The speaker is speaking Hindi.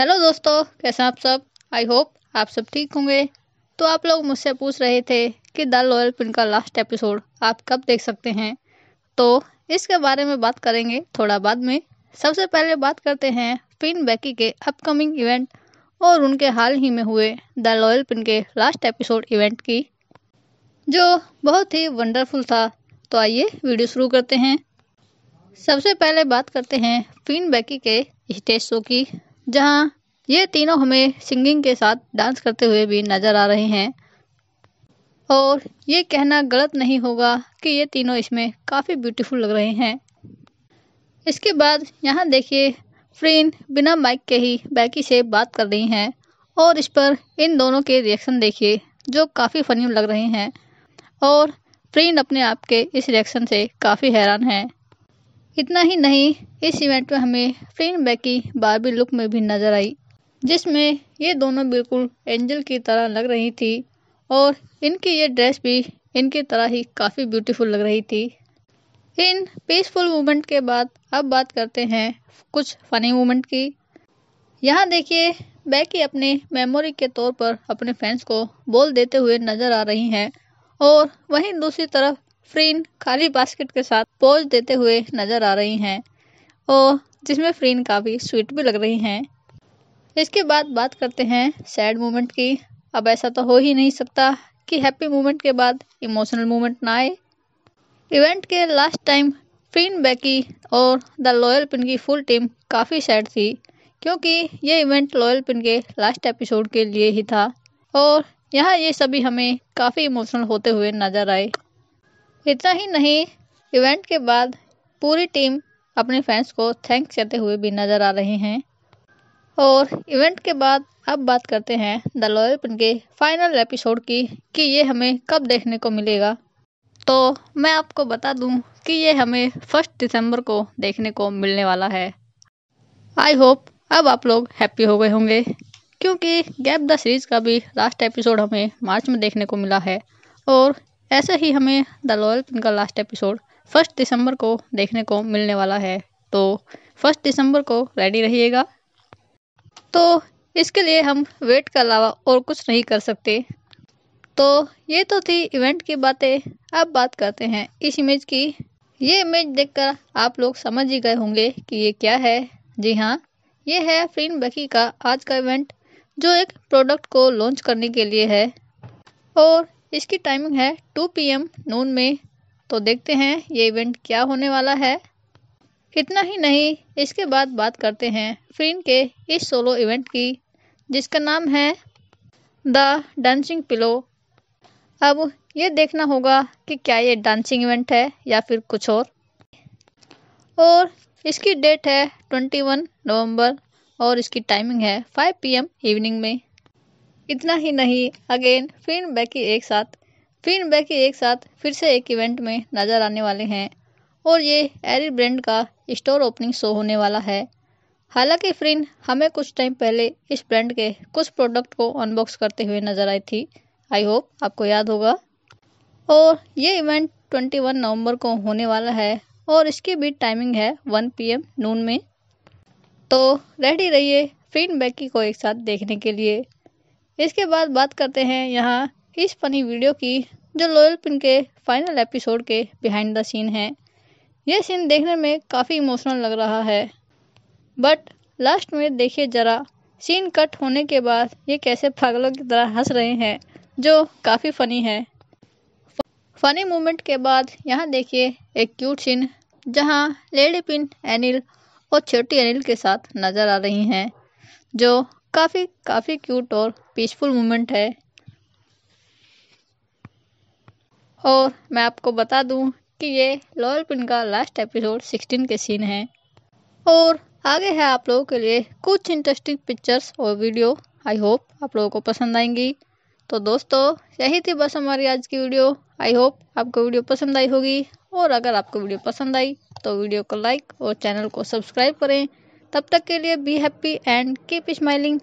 हेलो दोस्तों कैसे आप सब आई होप आप सब ठीक होंगे तो आप लोग मुझसे पूछ रहे थे कि द लॉयल पिन का लास्ट एपिसोड आप कब देख सकते हैं तो इसके बारे में बात करेंगे थोड़ा बाद में सबसे पहले बात करते हैं फिन बैकी के अपकमिंग इवेंट और उनके हाल ही में हुए द लॉयल पिन के लास्ट एपिसोड इवेंट की जो बहुत ही वंडरफुल था तो आइए वीडियो शुरू करते हैं सबसे पहले बात करते हैं फिन बैकी के स्टेज शो की जहां ये तीनों हमें सिंगिंग के साथ डांस करते हुए भी नजर आ रहे हैं और ये कहना गलत नहीं होगा कि ये तीनों इसमें काफ़ी ब्यूटीफुल लग रहे हैं इसके बाद यहाँ देखिए फ्रीन बिना माइक के ही बैकी से बात कर रही हैं और इस पर इन दोनों के रिएक्शन देखिए जो काफ़ी फनी लग रहे हैं और फ्रीन अपने आप के इस रिएक्शन से काफ़ी हैरान है इतना ही नहीं इस इवेंट में हमें फ्लिन बैकी बारबी लुक में भी नजर आई जिसमें ये दोनों बिल्कुल एंजल की तरह लग रही थी और इनकी ये ड्रेस भी इनकी तरह ही काफ़ी ब्यूटीफुल लग रही थी इन पीसफुल मोमेंट के बाद अब बात करते हैं कुछ फनी मोमेंट की यहाँ देखिए बैकी अपने मेमोरी के तौर पर अपने फैंस को बोल देते हुए नजर आ रही हैं और वहीं दूसरी तरफ फ्रीन खाली बास्केट के साथ पोज देते हुए नजर आ रही हैं और जिसमें फ्रीन काफ़ी स्वीट भी लग रही हैं इसके बाद बात करते हैं सैड मोमेंट की अब ऐसा तो हो ही नहीं सकता कि हैप्पी मोमेंट के बाद इमोशनल मोमेंट ना आए इवेंट के लास्ट टाइम फ्रीन बैकी और द लॉयल पिन की फुल टीम काफ़ी सैड थी क्योंकि ये इवेंट लॉयल पिन के लास्ट एपिसोड के लिए ही था और यहाँ ये सभी हमें काफ़ी इमोशनल होते हुए नजर आए इतना ही नहीं इवेंट के बाद पूरी टीम अपने फैंस को थैंक्स कहते हुए भी नजर आ रहे हैं और इवेंट के बाद अब बात करते हैं द पिन के फाइनल एपिसोड की कि ये हमें कब देखने को मिलेगा तो मैं आपको बता दूं कि ये हमें फर्स्ट दिसंबर को देखने को मिलने वाला है आई होप अब आप लोग हैप्पी हो गए होंगे क्योंकि गैप द सीरीज़ का भी लास्ट एपिसोड हमें मार्च में देखने को मिला है और ऐसा ही हमें द लॉयल पिन का लास्ट एपिसोड फर्स्ट दिसंबर को देखने को मिलने वाला है तो फर्स्ट दिसंबर को रेडी रहिएगा तो इसके लिए हम वेट के अलावा और कुछ नहीं कर सकते तो ये तो थी इवेंट की बातें अब बात करते हैं इस इमेज की ये इमेज देखकर आप लोग समझ ही गए होंगे कि ये क्या है जी हाँ ये है फ्रीन बकी का आज का इवेंट जो एक प्रोडक्ट को लॉन्च करने के लिए है और इसकी टाइमिंग है टू पीएम नून में तो देखते हैं ये इवेंट क्या होने वाला है इतना ही नहीं इसके बाद बात करते हैं फ्रीन के इस सोलो इवेंट की जिसका नाम है द डांसिंग पिलो अब ये देखना होगा कि क्या ये डांसिंग इवेंट है या फिर कुछ और और इसकी डेट है 21 नवंबर और इसकी टाइमिंग है 5 पीएम इवनिंग में इतना ही नहीं अगेन फिन बैकी एक साथ फिन बैकी एक साथ फिर से एक इवेंट में नजर आने वाले हैं और ये एरी ब्रांड का स्टोर ओपनिंग शो होने वाला है हालांकि फ्रिन हमें कुछ टाइम पहले इस ब्रांड के कुछ प्रोडक्ट को अनबॉक्स करते हुए नजर आई थी आई होप आपको याद होगा और ये इवेंट 21 नवंबर को होने वाला है और इसकी भी टाइमिंग है 1 पीएम नून में तो रेडी रहिए फिन बैकी को एक साथ देखने के लिए इसके बाद बात करते हैं यहाँ इस फनी वीडियो की जो लोयल पिन के फाइनल एपिसोड के बिहाइंड द सीन है यह सीन देखने में काफ़ी इमोशनल लग रहा है बट लास्ट में देखिए ज़रा सीन कट होने के बाद ये कैसे पागलों की तरह हंस रहे हैं जो काफ़ी फ़नी है फनी मोमेंट के बाद यहाँ देखिए एक क्यूट सीन जहाँ लेडी पिन एनिल और छोटी अनिल के साथ नज़र आ रही हैं जो काफ़ी काफ़ी क्यूट और पीसफुल मोमेंट है और मैं आपको बता दूं कि ये लॉयल पिन का लास्ट एपिसोड 16 के सीन है और आगे है आप लोगों के लिए कुछ इंटरेस्टिंग पिक्चर्स और वीडियो आई होप आप लोगों को पसंद आएंगी तो दोस्तों यही थी बस हमारी आज की वीडियो आई होप आपको वीडियो पसंद आई होगी और अगर आपको वीडियो पसंद आई तो वीडियो को लाइक और चैनल को सब्सक्राइब करें तब तक के लिए be happy and keep smiling